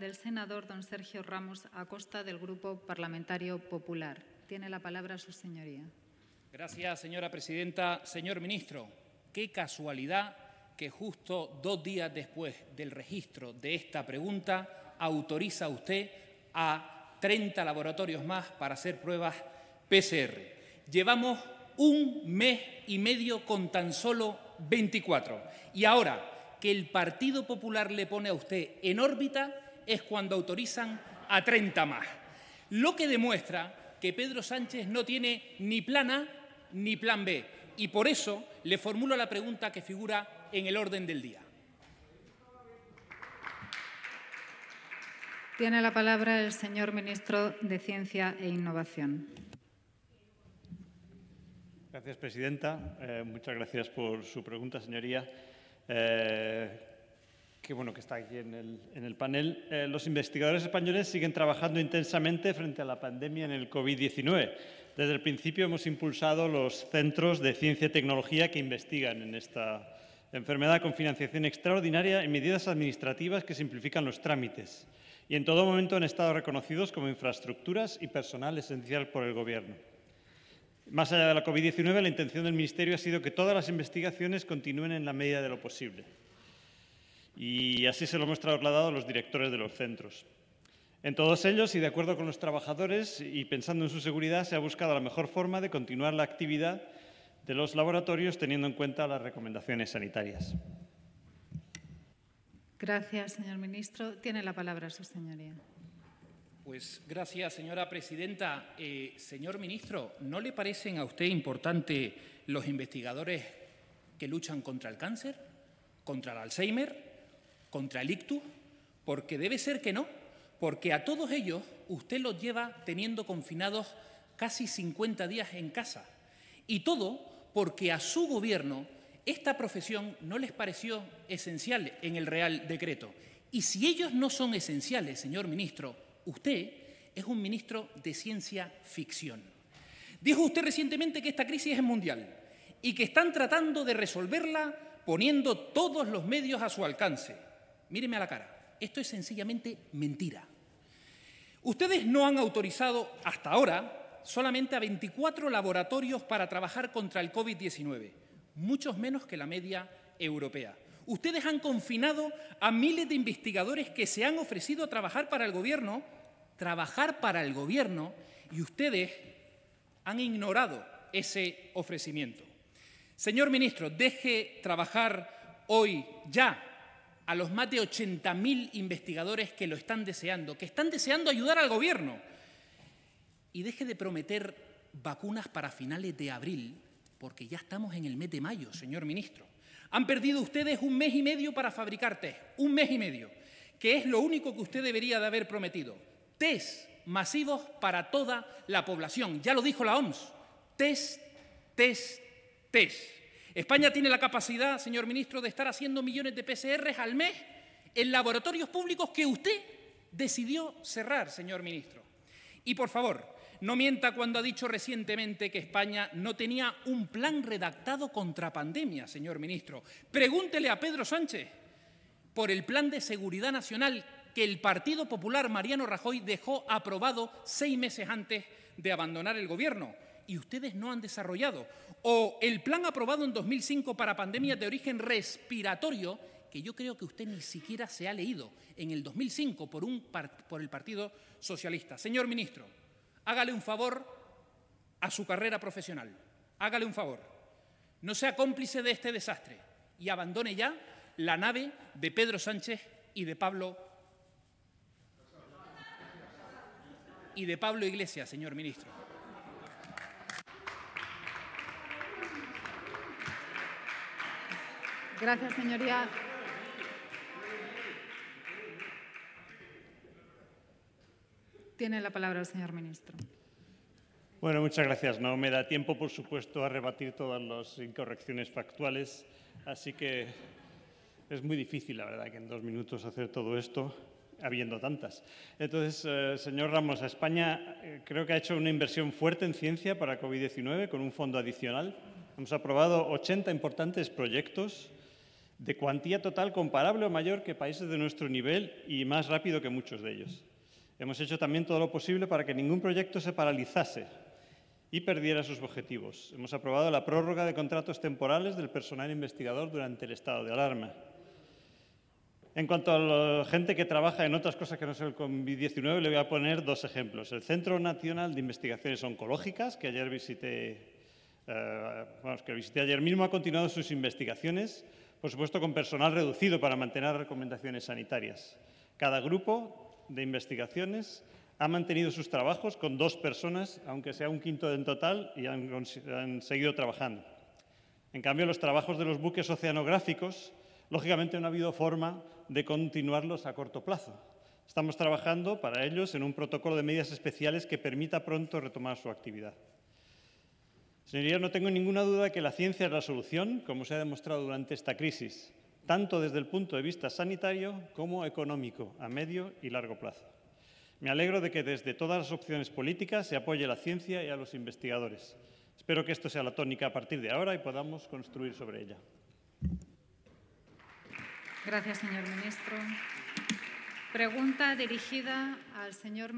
del senador don Sergio Ramos Acosta del Grupo Parlamentario Popular. Tiene la palabra su señoría. Gracias, señora presidenta. Señor ministro, qué casualidad que justo dos días después del registro de esta pregunta autoriza usted a 30 laboratorios más para hacer pruebas PCR. Llevamos un mes y medio con tan solo 24. Y ahora que el Partido Popular le pone a usted en órbita, es cuando autorizan a 30 más. Lo que demuestra que Pedro Sánchez no tiene ni plan A ni plan B. Y por eso le formulo la pregunta que figura en el orden del día. Tiene la palabra el señor ministro de Ciencia e Innovación. Gracias, presidenta. Eh, muchas gracias por su pregunta, señoría. Eh, que, bueno, que está aquí en el, panel. Eh, los investigadores españoles siguen trabajando intensamente frente a la pandemia en el COVID-19. Desde el principio hemos impulsado los centros de ciencia y tecnología que investigan en esta enfermedad con financiación extraordinaria y medidas administrativas que simplifican los trámites. Y en todo momento han estado reconocidos como infraestructuras y personal esencial por el Gobierno. Más allá de la COVID-19, la intención del Ministerio ha sido que todas las investigaciones continúen en la medida de lo posible. Y así se lo hemos trasladado a los directores de los centros. En todos ellos, y de acuerdo con los trabajadores y pensando en su seguridad, se ha buscado la mejor forma de continuar la actividad de los laboratorios teniendo en cuenta las recomendaciones sanitarias. Gracias, señor ministro. Tiene la palabra su señoría. Pues gracias, señora presidenta. Eh, señor ministro, ¿no le parecen a usted importante los investigadores que luchan contra el cáncer, contra el Alzheimer, contra el ictus? Porque debe ser que no, porque a todos ellos usted los lleva teniendo confinados casi 50 días en casa. Y todo porque a su gobierno esta profesión no les pareció esencial en el Real Decreto. Y si ellos no son esenciales, señor ministro, usted es un ministro de ciencia ficción. Dijo usted recientemente que esta crisis es mundial y que están tratando de resolverla poniendo todos los medios a su alcance. Míreme a la cara. Esto es sencillamente mentira. Ustedes no han autorizado hasta ahora solamente a 24 laboratorios para trabajar contra el COVID-19, muchos menos que la media europea. Ustedes han confinado a miles de investigadores que se han ofrecido a trabajar para el gobierno, trabajar para el gobierno, y ustedes han ignorado ese ofrecimiento. Señor ministro, deje trabajar hoy ya a los más de 80.000 investigadores que lo están deseando, que están deseando ayudar al gobierno. Y deje de prometer vacunas para finales de abril, porque ya estamos en el mes de mayo, señor ministro. Han perdido ustedes un mes y medio para fabricar test, un mes y medio, que es lo único que usted debería de haber prometido. Test masivos para toda la población. Ya lo dijo la OMS. Test, test, test. España tiene la capacidad, señor ministro, de estar haciendo millones de PCRs al mes en laboratorios públicos que usted decidió cerrar, señor ministro. Y por favor, no mienta cuando ha dicho recientemente que España no tenía un plan redactado contra pandemia, señor ministro. Pregúntele a Pedro Sánchez por el plan de seguridad nacional que el Partido Popular Mariano Rajoy dejó aprobado seis meses antes de abandonar el gobierno y ustedes no han desarrollado. O el plan aprobado en 2005 para pandemias de origen respiratorio, que yo creo que usted ni siquiera se ha leído en el 2005 por, un por el Partido Socialista. Señor ministro, hágale un favor a su carrera profesional. Hágale un favor. No sea cómplice de este desastre y abandone ya la nave de Pedro Sánchez y de Pablo y de Pablo Iglesias, señor ministro. Gracias, señoría. Tiene la palabra el señor ministro. Bueno, muchas gracias. No me da tiempo, por supuesto, a rebatir todas las incorrecciones factuales, así que es muy difícil, la verdad, que en dos minutos hacer todo esto, habiendo tantas. Entonces, eh, señor Ramos, España eh, creo que ha hecho una inversión fuerte en ciencia para COVID-19 con un fondo adicional. Hemos aprobado 80 importantes proyectos de cuantía total comparable o mayor que países de nuestro nivel y más rápido que muchos de ellos. Hemos hecho también todo lo posible para que ningún proyecto se paralizase y perdiera sus objetivos. Hemos aprobado la prórroga de contratos temporales del personal investigador durante el estado de alarma. En cuanto a la gente que trabaja en otras cosas que no es el COVID-19, le voy a poner dos ejemplos. El Centro Nacional de Investigaciones Oncológicas, que ayer visité, eh, que visité ayer mismo, ha continuado sus investigaciones por supuesto con personal reducido para mantener recomendaciones sanitarias. Cada grupo de investigaciones ha mantenido sus trabajos con dos personas, aunque sea un quinto en total, y han seguido trabajando. En cambio, los trabajos de los buques oceanográficos, lógicamente no ha habido forma de continuarlos a corto plazo. Estamos trabajando para ellos en un protocolo de medidas especiales que permita pronto retomar su actividad. Señorías, no tengo ninguna duda de que la ciencia es la solución, como se ha demostrado durante esta crisis, tanto desde el punto de vista sanitario como económico, a medio y largo plazo. Me alegro de que desde todas las opciones políticas se apoye la ciencia y a los investigadores. Espero que esto sea la tónica a partir de ahora y podamos construir sobre ella. Gracias, señor ministro. Pregunta dirigida al señor